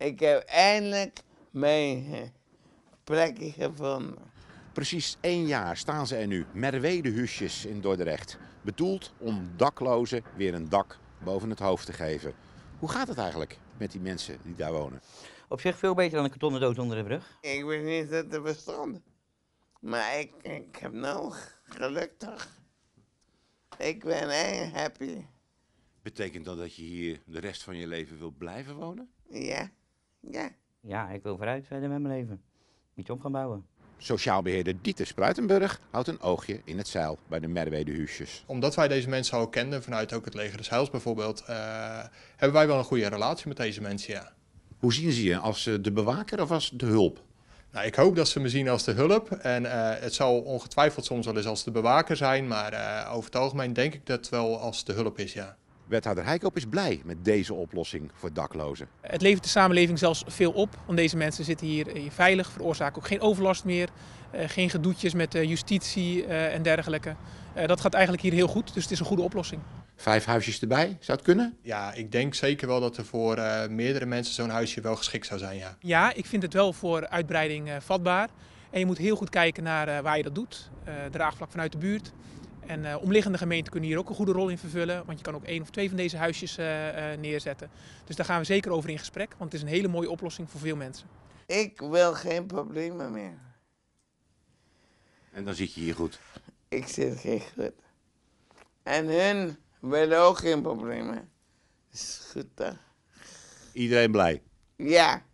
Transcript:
Ik heb eindelijk mijn eh, plekje gevonden. Precies één jaar staan ze er nu, Merwedehuisjes in Dordrecht. Bedoeld om daklozen weer een dak boven het hoofd te geven. Hoe gaat het eigenlijk met die mensen die daar wonen? Op zich veel beter dan een kartonnen doos onder de brug. Ik weet niet dat het bestond. Maar ik, ik heb nog gelukkig. Ik ben heel happy. Betekent dat dat je hier de rest van je leven wilt blijven wonen? Ja. Ja. Ja, ik wil vooruit verder eh, met mijn leven. Niet op gaan bouwen. Sociaal Dieter Spruitenburg houdt een oogje in het zeil bij de Merwedehuisjes. Omdat wij deze mensen al kenden vanuit ook het leger des Heils bijvoorbeeld, eh, hebben wij wel een goede relatie met deze mensen, ja. Hoe zien ze je? Als eh, de bewaker of als de hulp? Nou, ik hoop dat ze me zien als de hulp. En het zal ongetwijfeld soms wel eens als de bewaker zijn, maar over het algemeen denk ik dat het wel als de hulp is, ja. Wethouder Heikoop is blij met deze oplossing voor daklozen. Het levert de samenleving zelfs veel op, want deze mensen zitten hier eh, veilig, veroorzaken ook geen overlast meer, eh, geen gedoetjes met eh, justitie en dergelijke. Dat gaat eigenlijk hier heel goed, dus het is een goede oplossing. Vijf huisjes erbij, zou het kunnen? Ja, ik denk zeker wel dat er voor meerdere mensen zo'n huisje wel geschikt zou zijn. Ja, ja ik vind het wel voor uitbreiding vatbaar. En je moet heel goed kijken naar waar je dat doet. draagvlak vanuit de buurt. En eh, omliggende gemeenten kunnen hier ook een goede rol in vervullen, want je kan ook één of twee van deze huisjes eh, eh, neerzetten. Dus daar gaan we zeker over in gesprek, want het is een hele mooie oplossing voor veel mensen. Ik wil geen problemen meer. En dan zit je hier goed. Ik zit geen goed. En hun willen ook geen problemen. Is goed, dan. Iedereen blij? Ja.